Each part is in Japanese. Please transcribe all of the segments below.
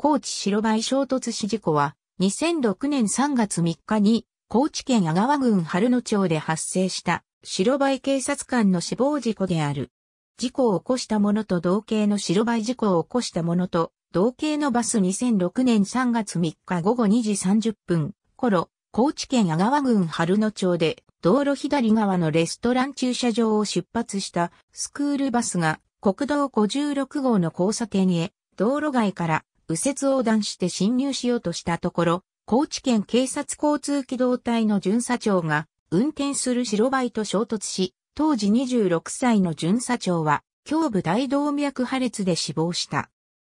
高知白バイ衝突死事故は、2006年3月3日に、高知県阿川郡春野町で発生した白バイ警察官の死亡事故である。事故を起こした者と同型の白バイ事故を起こした者と、同型のバス2006年3月3日午後2時30分頃、高知県阿川郡春野町で、道路左側のレストラン駐車場を出発したスクールバスが国道56号の交差点へ道路外から右折横断して侵入しようとしたところ、高知県警察交通機動隊の巡査長が、運転する白バイと衝突し、当時26歳の巡査長は、胸部大動脈破裂で死亡した。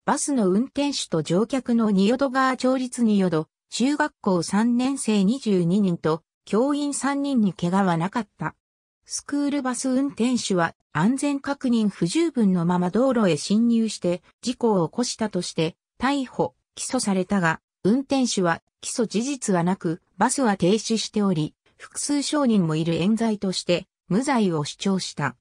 バスの運転手と乗客の仁淀川町立によど、中学校3年生22人と、教員3人に怪我はなかった。スクールバス運転手は安全確認不十分のまま道路へ侵入して事故を起こしたとして逮捕、起訴されたが、運転手は起訴事実はなく、バスは停止しており、複数証人もいる冤罪として、無罪を主張した。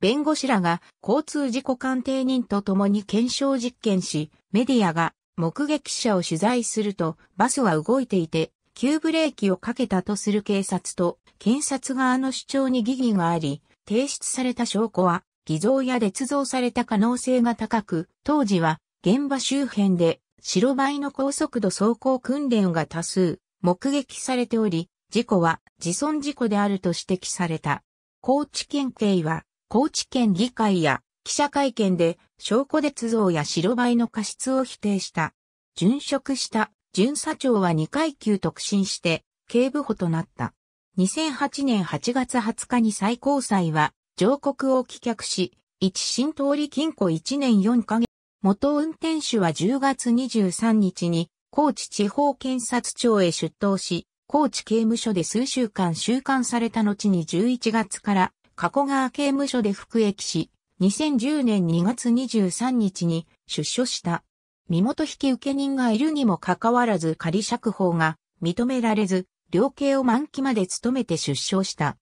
弁護士らが交通事故鑑定人と共に検証実験し、メディアが目撃者を取材すると、バスは動いていて、急ブレーキをかけたとする警察と、検察側の主張に疑義があり、提出された証拠は、偽造や捏造された可能性が高く、当時は現場周辺で白バイの高速度走行訓練が多数目撃されており、事故は自損事故であると指摘された。高知県警は、高知県議会や記者会見で証拠捏造や白バイの過失を否定した。殉職した巡査長は2階級特進して警部補となった。2008年8月20日に最高裁は上告を棄却し、一新通り禁錮1年4ヶ月元運転手は10月23日に、高知地方検察庁へ出頭し、高知刑務所で数週間収監された後に11月から加古川刑務所で服役し、2010年2月23日に出所した。身元引受人がいるにもかかわらず仮釈放が認められず、量刑を満期まで務めて出所した。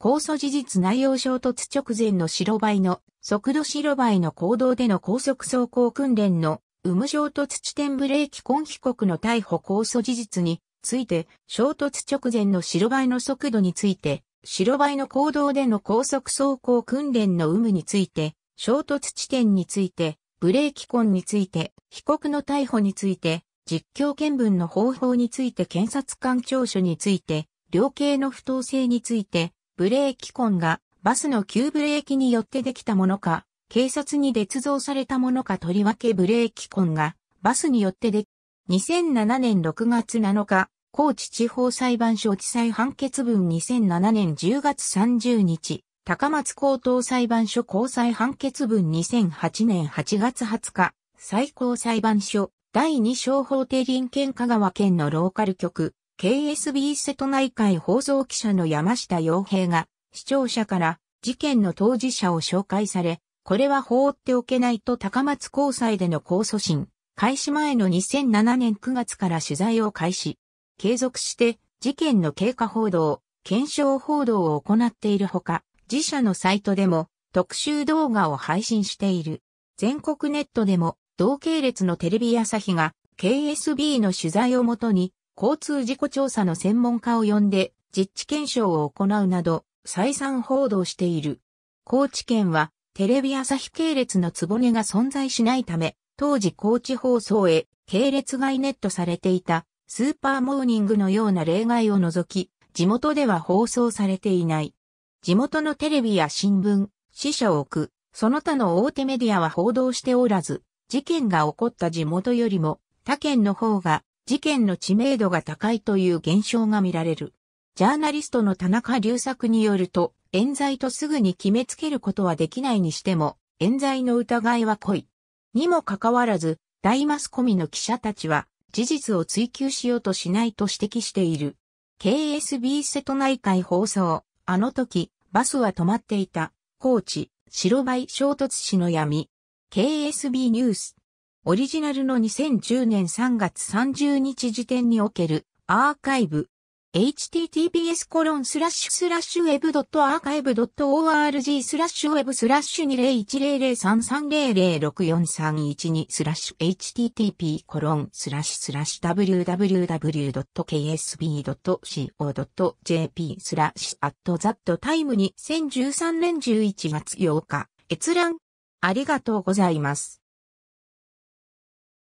控訴事実内容衝突直前の白バイの速度白バイの行動での高速走行訓練の有無衝突地点ブレーキ根被告の逮捕控訴事実について、衝突直前の白バイの速度について、白バイの行動での高速走行訓練の有無について、衝突地点について、ブレーキ痕について、被告の逮捕について、実況見分の方法について検察官聴取について、量刑の不当性について、ブレーキ痕がバスの急ブレーキによってできたものか、警察に捏造されたものかとりわけブレーキ痕が、バスによってでき、2007年6月7日、高知地方裁判所地裁判決文2007年10月30日、高松高等裁判所高裁判決文2008年8月20日、最高裁判所第2小法廷林県香川県のローカル局、KSB 瀬戸内海放送記者の山下洋平が、視聴者から事件の当事者を紹介され、これは放っておけないと高松高裁での控訴審、開始前の2007年9月から取材を開始、継続して事件の経過報道、検証報道を行っているほか、自社のサイトでも特集動画を配信している。全国ネットでも同系列のテレビ朝日が KSB の取材をもとに交通事故調査の専門家を呼んで実地検証を行うなど再三報道している。高知県はテレビ朝日系列のつぼねが存在しないため、当時高知放送へ系列外ネットされていたスーパーモーニングのような例外を除き、地元では放送されていない。地元のテレビや新聞、死者を置く、その他の大手メディアは報道しておらず、事件が起こった地元よりも他県の方が事件の知名度が高いという現象が見られる。ジャーナリストの田中隆作によると、冤罪とすぐに決めつけることはできないにしても、冤罪の疑いは濃い。にもかかわらず、大マスコミの記者たちは、事実を追求しようとしないと指摘している。KSB 瀬戸内海放送。あの時、バスは止まっていた。高知、白バイ衝突死の闇。KSB ニュース。オリジナルの2010年3月30日時点におけるアーカイブ https コロンスラッシュスラッシュ web.archive.org スラッシュウェブスラッシュ201033006431スラッシュ http コロンスラッシュスラッシュ www.ksb.co.jp スラッシュアットザットタイム2013年11月8日閲覧ありがとうございます。